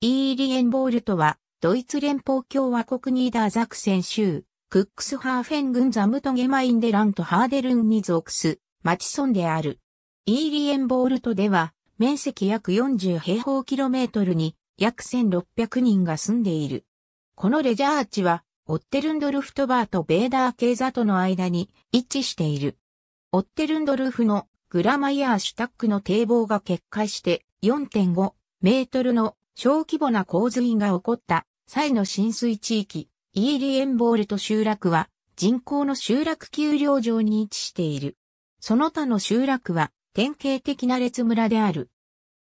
イーリエンボールとは、ドイツ連邦共和国ニーダーザクセン州、クックスハーフェン軍ザムトゲマインデラントハーデルンに属す、町村である。イーリエンボールトでは、面積約40平方キロメートルに、約1600人が住んでいる。このレジャー地は、オッテルンドルフトバーとベーダー系座との間に位置している。オッテルンドルフのグラマイヤーシュタックの堤防が決壊して4.5メートルの小規模な洪水が起こった際の浸水地域、イーリエンボールと集落は人口の集落丘陵上に位置している。その他の集落は典型的な列村である。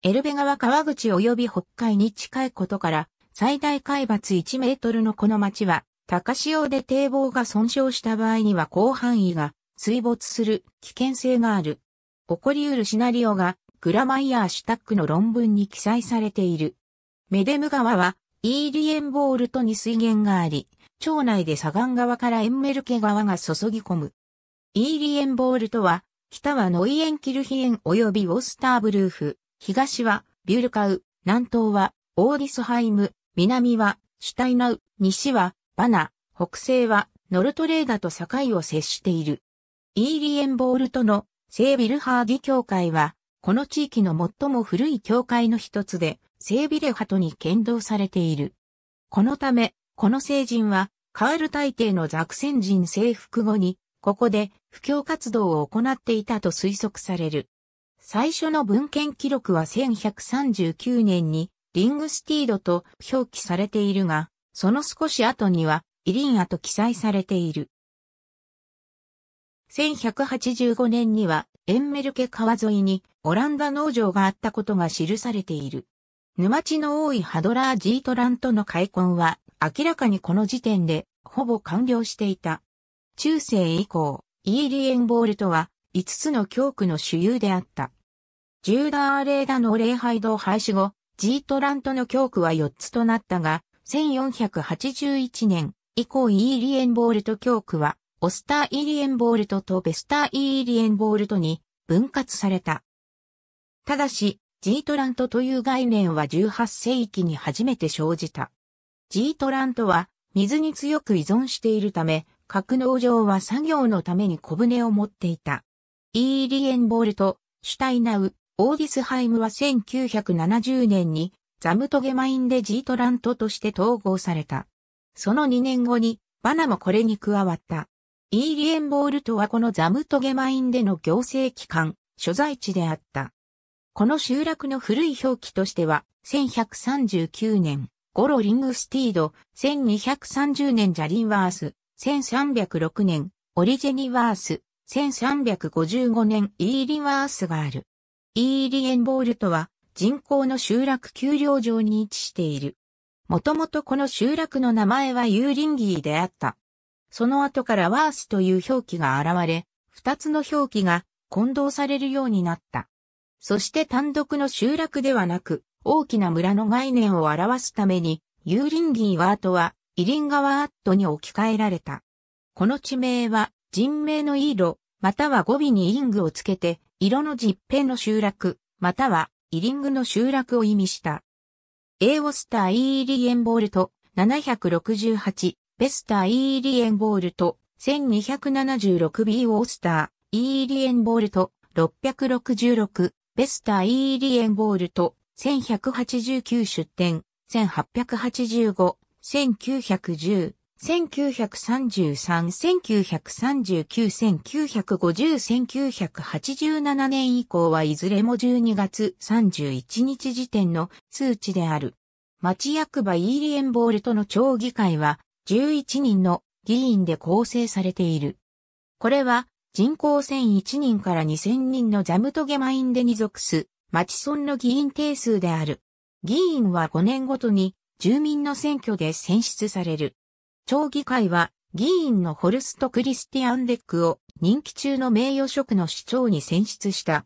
エルベ川川口及び北海に近いことから、最大海抜1メートルのこの町は、高潮で堤防が損傷した場合には広範囲が水没する危険性がある。起こり得るシナリオがグラマイヤー・シュタックの論文に記載されている。メデム川は、イーリエンボールとに水源があり、町内で左岸側からエンメルケ川が注ぎ込む。イーリエンボールとは、北はノイエンキルヒエン及びウォスターブルーフ、東はビュルカウ、南東はオーディスハイム、南はシュタイナウ、西はバナ、北西はノルトレーダと境を接している。イーリエンボールとの聖ビルハーディ教会は、この地域の最も古い教会の一つで、聖ビレハトに剣道されている。このため、この聖人は、カール大帝のザクセン人征服後に、ここで布教活動を行っていたと推測される。最初の文献記録は1139年に、リングスティードと表記されているが、その少し後には、イリンアと記載されている。1185年には、エンメルケ川沿いにオランダ農場があったことが記されている。沼地の多いハドラー・ジートラントの開墾は、明らかにこの時点で、ほぼ完了していた。中世以降、イーリエンボールとは、5つの教区の主有であった。ジューダー・レーダの礼拝堂廃止後、ジートラントの教区は4つとなったが、1481年以降イーリエンボールト教区は、オスター・イーリエンボールトとベスター・イーリエンボールトに分割された。ただし、ジートラントという概念は18世紀に初めて生じた。ジートラントは水に強く依存しているため、格納場は作業のために小舟を持っていた。イーリエンボールト、シュタイナウ、オーディスハイムは1970年にザムトゲマインでジートラントとして統合された。その2年後にバナもこれに加わった。イーリエンボールトはこのザムトゲマインでの行政機関、所在地であった。この集落の古い表記としては、1139年、ゴロリングスティード、1230年ジャリンワース、1306年、オリジェニワース、1355年イーリワースがある。イーリエンボールとは人口の集落丘陵上に位置している。もともとこの集落の名前はユーリンギーであった。その後からワースという表記が現れ、二つの表記が混同されるようになった。そして単独の集落ではなく、大きな村の概念を表すために、ユーリンギーワートは、イリンガワアットに置き換えられた。この地名は、人名の色、または語尾にイングをつけて、色の実辺の集落、または、イリングの集落を意味した。エーオスター・イーリエンボールト、768、ベスター・イーリエンボールト、1276B オースター、イーリエンボールト、666、ベスター・イーリエンボールト、1189出展、1885、1910、1933,1939,1950,1987年以降はいずれも12月31日時点の数値である。町役場イーリエンボールとの町議会は11人の議員で構成されている。これは人口1001人から2000人のザムトゲマインデに属す、町村の議員定数である。議員は5年ごとに住民の選挙で選出される。町議会は議員のホルスト・クリスティアン・デックを任期中の名誉職の市長に選出した。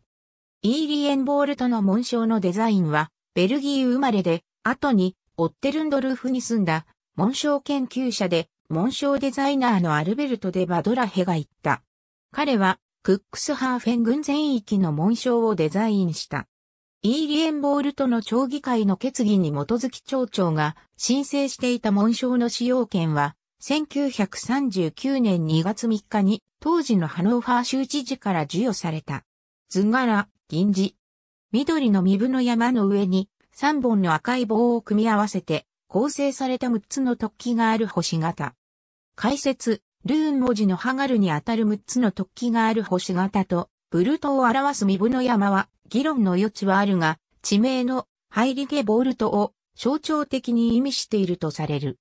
イーリエンボールトの紋章のデザインはベルギー生まれで、後にオッテルンドルーフに住んだ紋章研究者で紋章デザイナーのアルベルト・デ・バドラヘが言った。彼は、クックスハーフェン軍全域の紋章をデザインした。イーリエンボールとの町議会の決議に基づき町長が申請していた紋章の使用権は、1939年2月3日に当時のハノーファー州知事から授与された。図柄、銀字。緑の身分の山の上に3本の赤い棒を組み合わせて構成された6つの突起がある星型。解説、ルーン文字のハガルにあたる6つの突起がある星型と、ブルトを表すミブの山は、議論の余地はあるが、地名のハイリゲ・ボルトを象徴的に意味しているとされる。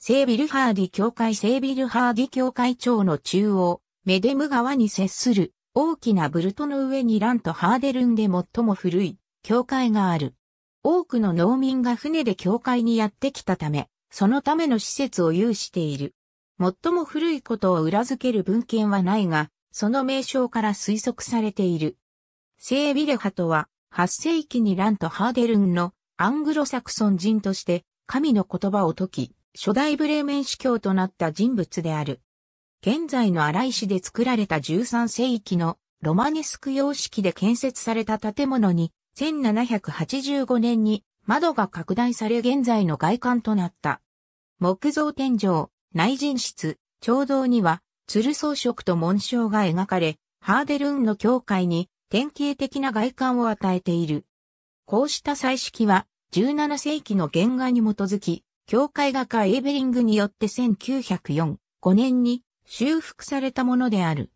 セービルハーディ教会セービルハーディ教会町の中央、メデム川に接する大きなブルトの上にランとハーデルンで最も古い教会がある。多くの農民が船で教会にやってきたため、そのための施設を有している。最も古いことを裏付ける文献はないが、その名称から推測されている。聖ビレハとは、8世紀にランとハーデルンのアングロサクソン人として神の言葉を解き、初代ブレーメン司教となった人物である。現在の荒井市で作られた13世紀のロマネスク様式で建設された建物に1785年に窓が拡大され現在の外観となった。木造天井、内陣室、長道には、鶴装飾と紋章が描かれ、ハーデルーンの教会に典型的な外観を与えている。こうした彩色は、17世紀の原画に基づき、教会画家エーベリングによって1904、5年に修復されたものである。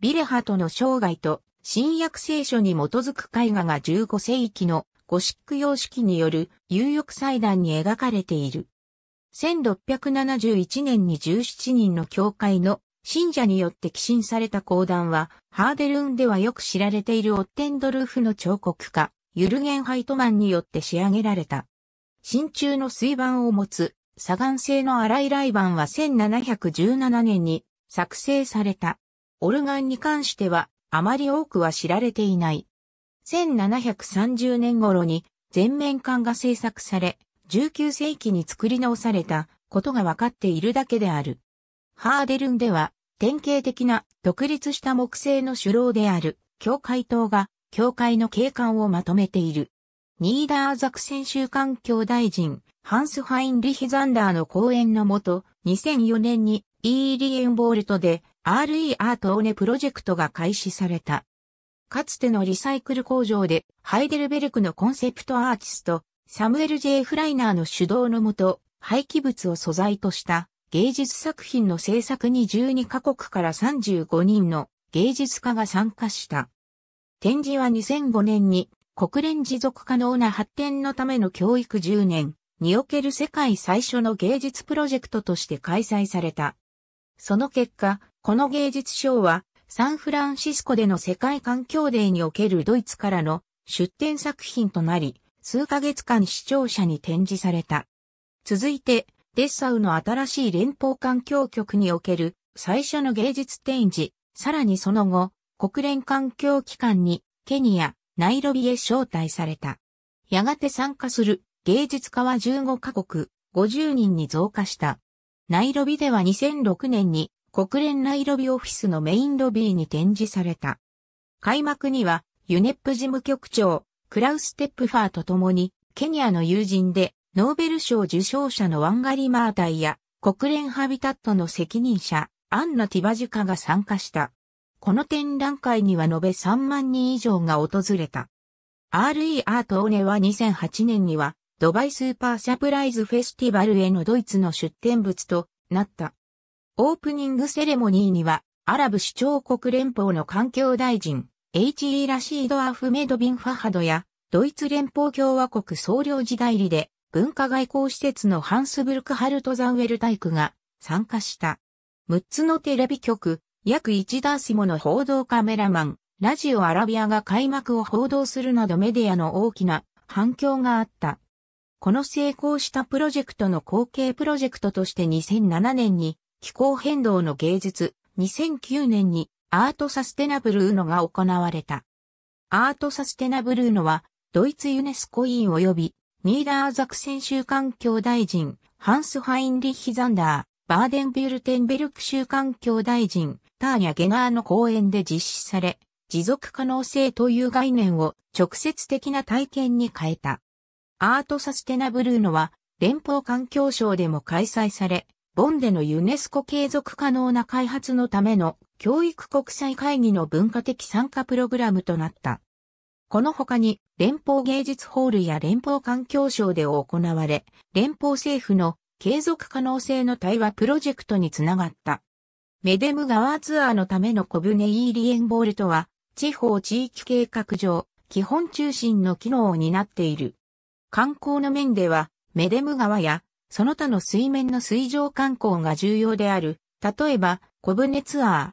ビレハとの生涯と新約聖書に基づく絵画が15世紀のゴシック様式による有力祭壇に描かれている。1671年に17人の教会の信者によって寄進された講談は、ハーデルンではよく知られているオッテンドルフの彫刻家、ユルゲン・ハイトマンによって仕上げられた。真鍮の水盤を持つ、砂岩製の荒い雷板は1717年に作成された。オルガンに関しては、あまり多くは知られていない。1730年頃に全面管が制作され、19世紀に作り直されたことが分かっているだけである。ハーデルンでは、典型的な独立した木製の主楼である、教会塔が、教会の景観をまとめている。ニーダーザクセン州環境大臣、ハンス・ハインリヒ・ザンダーの講演のもと、2004年にイーリエンボールトで RE アートオネプロジェクトが開始された。かつてのリサイクル工場でハイデルベルクのコンセプトアーティスト、サムエル・ジェイフライナーの主導のもと、廃棄物を素材とした芸術作品の制作に12カ国から35人の芸術家が参加した。展示は2005年に国連持続可能な発展のための教育10年における世界最初の芸術プロジェクトとして開催された。その結果、この芸術賞はサンフランシスコでの世界環境デーにおけるドイツからの出展作品となり、数ヶ月間視聴者に展示された。続いて、デッサウの新しい連邦環境局における最初の芸術展示、さらにその後、国連環境機関にケニア、ナイロビへ招待された。やがて参加する芸術家は15カ国、50人に増加した。ナイロビでは2006年に国連ナイロビオフィスのメインロビーに展示された。開幕にはユネップ事務局長、クラウス・テップファーと共に、ケニアの友人で、ノーベル賞受賞者のワンガリ・マータイや、国連ハビタットの責任者、アンナ・ティバジュカが参加した。この展覧会には延べ3万人以上が訪れた。RE アートオネは2008年には、ドバイスーパーサプライズフェスティバルへのドイツの出展物となった。オープニングセレモニーには、アラブ首長国連邦の環境大臣、H.E. ラシード・アフメド・ビン・ファハドや、ドイツ連邦共和国総領事代理で、文化外交施設のハンスブルク・ハルトザウェル大工が参加した。6つのテレビ局、約1ダースもの報道カメラマン、ラジオアラビアが開幕を報道するなどメディアの大きな反響があった。この成功したプロジェクトの後継プロジェクトとして2007年に気候変動の芸術、2009年にアートサステナブルーノが行われた。アートサステナブルーノは、ドイツユネスコ委員及び、ニーダーザクセン州環境大臣、ハンス・ハインリッヒ・ザンダー、バーデンビュルテンベルク州環境大臣、ターニャ・ゲガーの講演で実施され、持続可能性という概念を直接的な体験に変えた。アートサステナブルーノは、連邦環境省でも開催され、ボンでのユネスコ継続可能な開発のための教育国際会議の文化的参加プログラムとなった。この他に連邦芸術ホールや連邦環境省で行われ、連邦政府の継続可能性の対話プロジェクトにつながった。メデム川ツアーのための小舟イーリエンボールとは、地方地域計画上、基本中心の機能を担っている。観光の面では、メデム川や、その他の水面の水上観光が重要である。例えば、小舟ツアー、